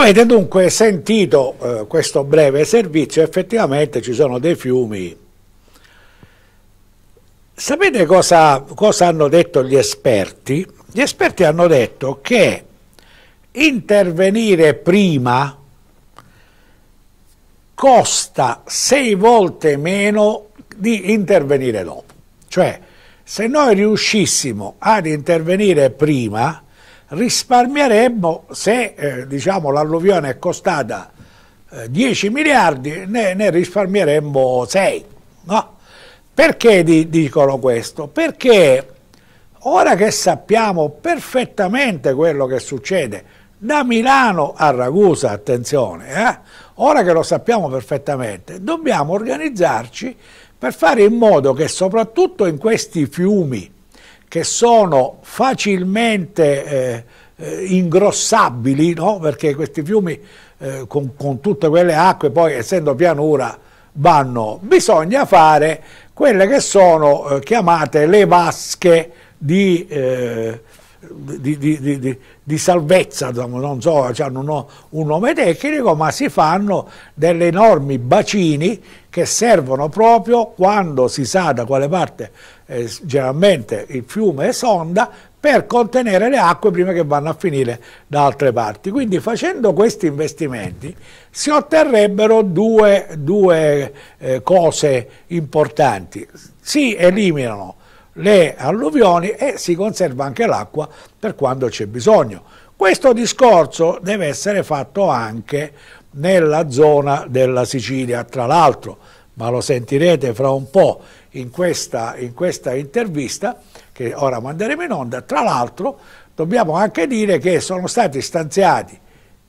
Avete dunque sentito eh, questo breve servizio, effettivamente ci sono dei fiumi. Sapete cosa, cosa hanno detto gli esperti? Gli esperti hanno detto che intervenire prima costa sei volte meno di intervenire dopo. Cioè, se noi riuscissimo ad intervenire prima, risparmieremmo se eh, diciamo, l'alluvione è costata eh, 10 miliardi, ne, ne risparmieremmo 6. No? Perché di, dicono questo? Perché ora che sappiamo perfettamente quello che succede da Milano a Ragusa, attenzione, eh? ora che lo sappiamo perfettamente, dobbiamo organizzarci per fare in modo che soprattutto in questi fiumi, che sono facilmente eh, eh, ingrossabili, no? perché questi fiumi eh, con, con, tutte quelle acque, poi essendo pianura, vanno. Bisogna fare quelle che sono eh, chiamate le vasche di, eh, di, di, di salvezza, non so, cioè un nome tecnico, ma si fanno delle enormi bacini che servono proprio quando si sa da quale parte eh, generalmente il fiume sonda per contenere le acque prima che vanno a finire da altre parti. Quindi facendo questi investimenti si otterrebbero due, due eh, cose importanti. Si eliminano le alluvioni e si conserva anche l'acqua per quando c'è bisogno. Questo discorso deve essere fatto anche nella zona della Sicilia, tra l'altro ma lo sentirete fra un po' in questa, in questa intervista che ora manderemo in onda. Tra l'altro dobbiamo anche dire che sono stati stanziati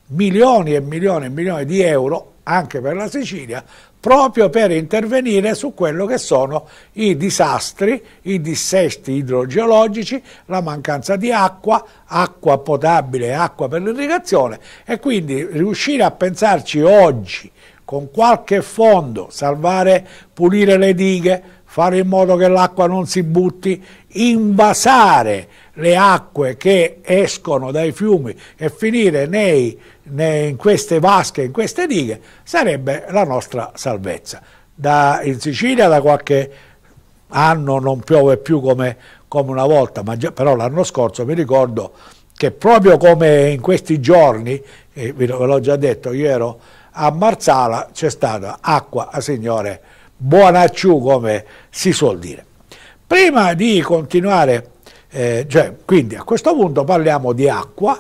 milioni e milioni e milioni di euro anche per la Sicilia proprio per intervenire su quello che sono i disastri, i dissesti idrogeologici, la mancanza di acqua, acqua potabile e acqua per l'irrigazione e quindi riuscire a pensarci oggi con qualche fondo, salvare, pulire le dighe, fare in modo che l'acqua non si butti, invasare le acque che escono dai fiumi e finire nei, nei, in queste vasche, in queste dighe, sarebbe la nostra salvezza. Da, in Sicilia da qualche anno non piove più come, come una volta, ma già, però l'anno scorso mi ricordo che proprio come in questi giorni, eh, ve l'ho già detto, io ero a Marsala c'è stata acqua a ah, signore buonacciù come si suol dire. Prima di continuare, eh, cioè, quindi a questo punto parliamo di acqua,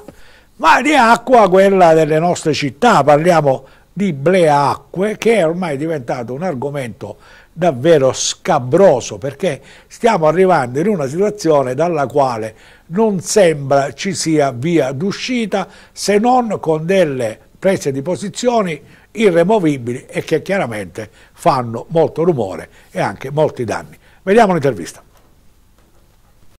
ma di acqua quella delle nostre città, parliamo di Blea Acque che è ormai diventato un argomento davvero scabroso perché stiamo arrivando in una situazione dalla quale non sembra ci sia via d'uscita se non con delle prese di posizioni irremovibili e che chiaramente fanno molto rumore e anche molti danni. Vediamo l'intervista.